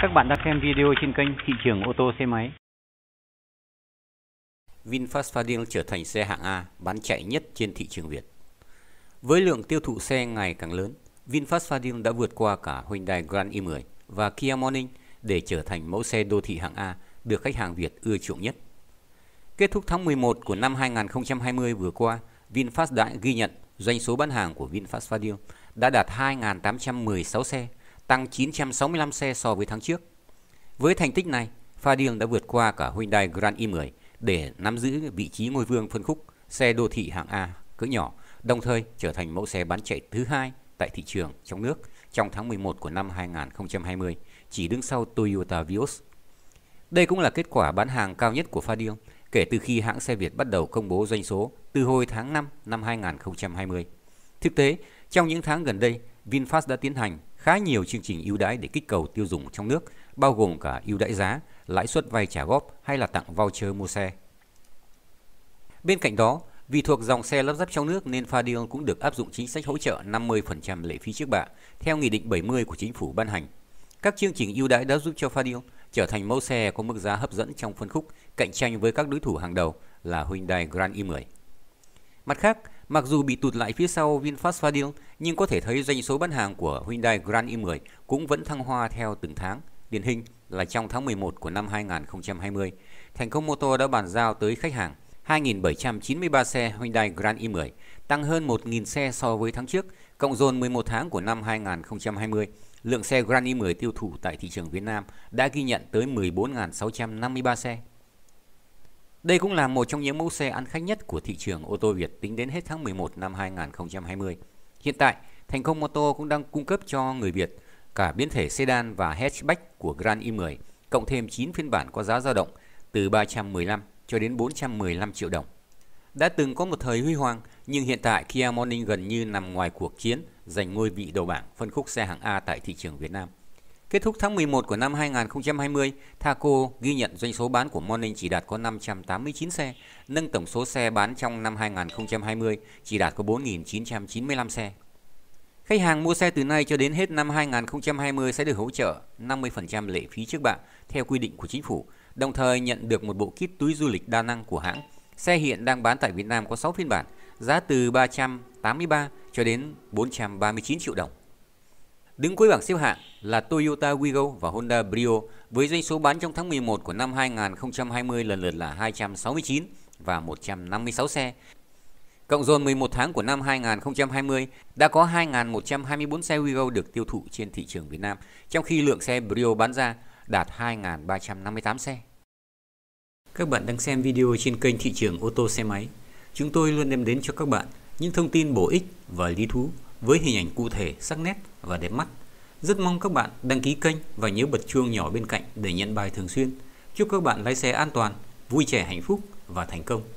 Các bạn đang xem video trên kênh thị trường ô tô xe máy. VinFast Fadil trở thành xe hạng A bán chạy nhất trên thị trường Việt. Với lượng tiêu thụ xe ngày càng lớn, VinFast Fadil đã vượt qua cả Hyundai Grand i10 và Kia Morning để trở thành mẫu xe đô thị hạng A được khách hàng Việt ưa chuộng nhất. Kết thúc tháng 11 của năm 2020 vừa qua, VinFast đã ghi nhận doanh số bán hàng của VinFast Fadil đã đạt 2.816 xe, tăng 965 xe so với tháng trước. Với thành tích này, Pha Điêng đã vượt qua cả Hyundai Grand i10 để nắm giữ vị trí ngôi vương phân khúc xe đô thị hạng A cỡ nhỏ, đồng thời trở thành mẫu xe bán chạy thứ hai tại thị trường trong nước trong tháng 11 của năm 2020, chỉ đứng sau Toyota Vios. Đây cũng là kết quả bán hàng cao nhất của Pha Điêng kể từ khi hãng xe Việt bắt đầu công bố doanh số từ hồi tháng 5 năm 2020. Thực tế, trong những tháng gần đây, VinFast đã tiến hành khá nhiều chương trình ưu đãi để kích cầu tiêu dùng trong nước, bao gồm cả ưu đãi giá, lãi suất vay trả góp hay là tặng voucher mua xe. Bên cạnh đó, vì thuộc dòng xe lắp ráp trong nước nên Fadil cũng được áp dụng chính sách hỗ trợ 50% lệ phí trước bạ theo Nghị định 70 của Chính phủ ban hành. Các chương trình ưu đãi đã giúp cho Fadil trở thành mẫu xe có mức giá hấp dẫn trong phân khúc cạnh tranh với các đối thủ hàng đầu là Hyundai Grand i10. Mặt khác, Mặc dù bị tụt lại phía sau VinFast Fadil, nhưng có thể thấy doanh số bán hàng của Hyundai Grand i10 cũng vẫn thăng hoa theo từng tháng. Điển hình là trong tháng 11 của năm 2020, Thành công Motor đã bàn giao tới khách hàng 2.793 xe Hyundai Grand i10, tăng hơn 1.000 xe so với tháng trước, cộng dồn 11 tháng của năm 2020. Lượng xe Grand i10 tiêu thụ tại thị trường Việt Nam đã ghi nhận tới 14.653 xe. Đây cũng là một trong những mẫu xe ăn khách nhất của thị trường ô tô Việt tính đến hết tháng 11 năm 2020. Hiện tại, Thành Công Moto cũng đang cung cấp cho người Việt cả biến thể sedan và hatchback của Grand i10, cộng thêm 9 phiên bản có giá dao động từ 315 cho đến 415 triệu đồng. Đã từng có một thời huy hoàng, nhưng hiện tại Kia Morning gần như nằm ngoài cuộc chiến giành ngôi vị đầu bảng phân khúc xe hạng A tại thị trường Việt Nam. Kết thúc tháng 11 của năm 2020, Thaco ghi nhận doanh số bán của Morning chỉ đạt có 589 xe, nâng tổng số xe bán trong năm 2020 chỉ đạt có 4.995 xe. Khách hàng mua xe từ nay cho đến hết năm 2020 sẽ được hỗ trợ 50% lệ phí trước bạ theo quy định của chính phủ, đồng thời nhận được một bộ kit túi du lịch đa năng của hãng. Xe hiện đang bán tại Việt Nam có 6 phiên bản, giá từ 383 cho đến 439 triệu đồng. Đứng cuối bảng xếp hạng là Toyota Wigo và Honda Brio với doanh số bán trong tháng 11 của năm 2020 lần lượt là 269 và 156 xe. Cộng dồn 11 tháng của năm 2020 đã có 2.124 xe Wigo được tiêu thụ trên thị trường Việt Nam, trong khi lượng xe Brio bán ra đạt 2.358 xe. Các bạn đang xem video trên kênh thị trường ô tô xe máy. Chúng tôi luôn đem đến cho các bạn những thông tin bổ ích và lý thú với hình ảnh cụ thể, sắc nét và đẹp mắt. Rất mong các bạn đăng ký kênh và nhớ bật chuông nhỏ bên cạnh để nhận bài thường xuyên. Chúc các bạn lái xe an toàn, vui trẻ hạnh phúc và thành công.